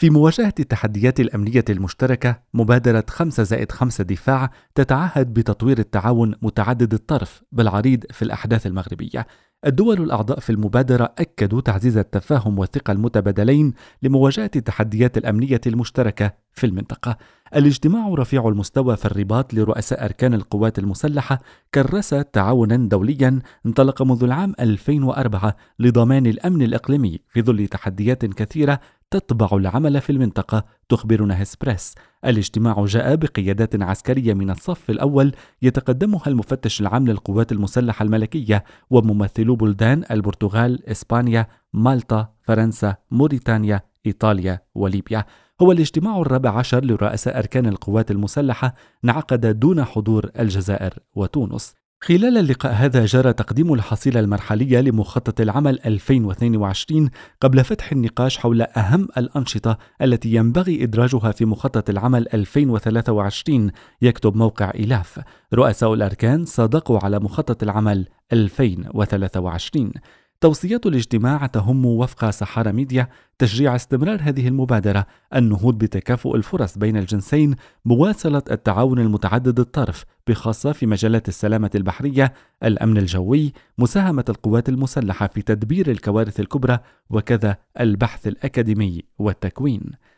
في مواجهة التحديات الأمنية المشتركة مبادرة 5 زائد 5 دفاع تتعهد بتطوير التعاون متعدد الطرف بالعريض في الأحداث المغربية الدول الأعضاء في المبادرة أكدوا تعزيز التفاهم والثقة المتبادلين لمواجهة التحديات الأمنية المشتركة في المنطقة. الاجتماع رفيع المستوى في الرباط لرؤساء أركان القوات المسلحة كرس تعاونا دوليا انطلق منذ العام 2004 لضمان الأمن الإقليمي في ظل تحديات كثيرة تتبع العمل في المنطقة تخبرنا هسبريس الاجتماع جاء بقيادات عسكرية من الصف الأول يتقدمها المفتش العام للقوات المسلحة الملكية وممثلو بلدان البرتغال، إسبانيا، مالطا، فرنسا، موريتانيا، إيطاليا وليبيا هو الاجتماع الرابع عشر لرؤساء أركان القوات المسلحة انعقد دون حضور الجزائر وتونس خلال اللقاء هذا جرى تقديم الحصيلة المرحلية لمخطط العمل 2022 قبل فتح النقاش حول أهم الأنشطة التي ينبغي إدراجها في مخطط العمل 2023 يكتب موقع إلاف رؤساء الأركان صادقوا على مخطط العمل 2023 توصيات الاجتماع تهم وفق سحارة ميديا تشجيع استمرار هذه المبادرة النهوض بتكافؤ الفرص بين الجنسين مواصلة التعاون المتعدد الطرف بخاصة في مجالات السلامة البحرية الأمن الجوي مساهمة القوات المسلحة في تدبير الكوارث الكبرى وكذا البحث الأكاديمي والتكوين